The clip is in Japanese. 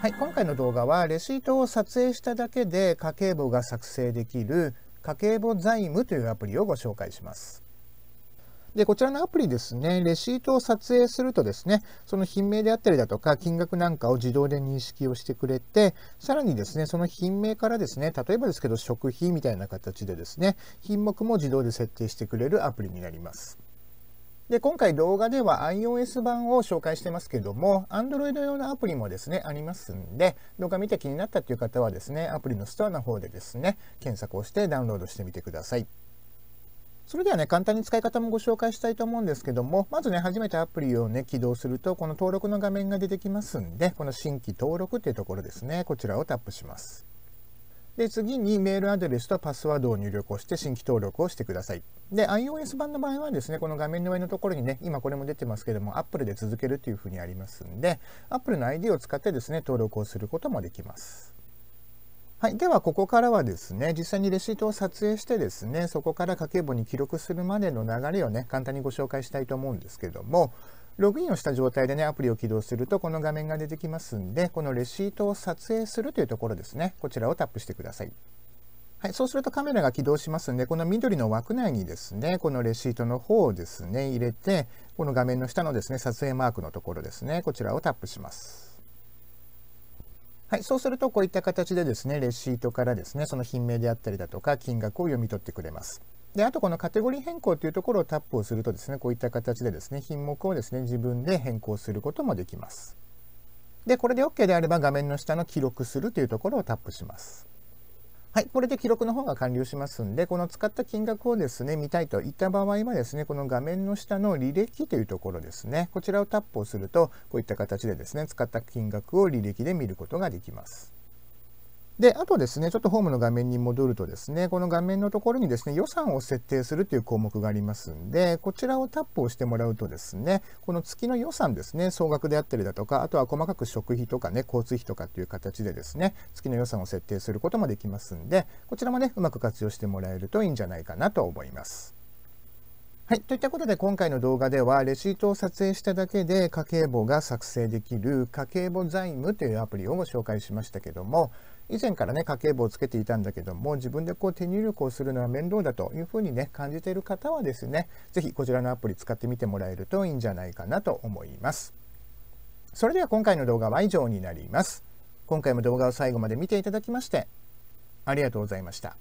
はい、今回の動画はレシートを撮影しただけで家計簿が作成できる家計簿財務というアプリをご紹介します。で、こちらのアプリですね、レシートを撮影するとですね、その品名であったりだとか、金額なんかを自動で認識をしてくれて、さらにですね、その品名からですね、例えばですけど、食費みたいな形でですね、品目も自動で設定してくれるアプリになります。で、今回動画では iOS 版を紹介してますけども、Android 用のアプリもですね、ありますんで、動画見て気になったという方はですね、アプリのストアの方でですね、検索をしてダウンロードしてみてください。それではね、簡単に使い方もご紹介したいと思うんですけども、まずね、初めてアプリをね、起動すると、この登録の画面が出てきますんで、この新規登録というところですね、こちらをタップします。で次にメールアドレスとパスワードを入力をして新規登録をしてください。で iOS 版の場合はですねこの画面の上のところにね今これも出てますけども Apple で続けるというふうにありますんで Apple の ID を使ってですね登録をすることもできます。はい、ではここからはですね実際にレシートを撮影してですねそこから家計簿に記録するまでの流れをね簡単にご紹介したいと思うんですけどもログインをした状態でね、アプリを起動するとこの画面が出てきますんで、このレシートを撮影するというところですね、こちらをタップしてください。はい、そうするとカメラが起動しますんで、この緑の枠内にですね、このレシートの方をですね、入れて、この画面の下のですね、撮影マークのところですね、こちらをタップします。はい、そうするとこういった形でですね、レシートからですね、その品名であったりだとか金額を読み取ってくれます。であとこのカテゴリー変更というところをタップをするとですねこういった形でですね品目をですね自分で変更することもできます。でこれで OK であれば画面の下の記録するというところをタップします。はい、これで記録の方が完了しますんで、この使った金額をですね、見たいといった場合はですね、この画面の下の履歴というところですね、こちらをタップをすると、こういった形でですね、使った金額を履歴で見ることができます。で、あとですね、ちょっとホームの画面に戻るとですね、この画面のところにですね、予算を設定するという項目がありますんで、こちらをタップをしてもらうとですね、この月の予算ですね、総額であったりだとか、あとは細かく食費とかね、交通費とかっていう形でですね、月の予算を設定することもできますんで、こちらもね、うまく活用してもらえるといいんじゃないかなと思います。はい。といったことで、今回の動画では、レシートを撮影しただけで家計簿が作成できる家計簿財務というアプリをご紹介しましたけども、以前からね家計簿をつけていたんだけども自分でこう手入力をするのは面倒だというふうにね感じている方はですね是非こちらのアプリ使ってみてもらえるといいんじゃないかなと思います。それでは今回の動画は以上になります。今回も動画を最後まで見ていただきましてありがとうございました。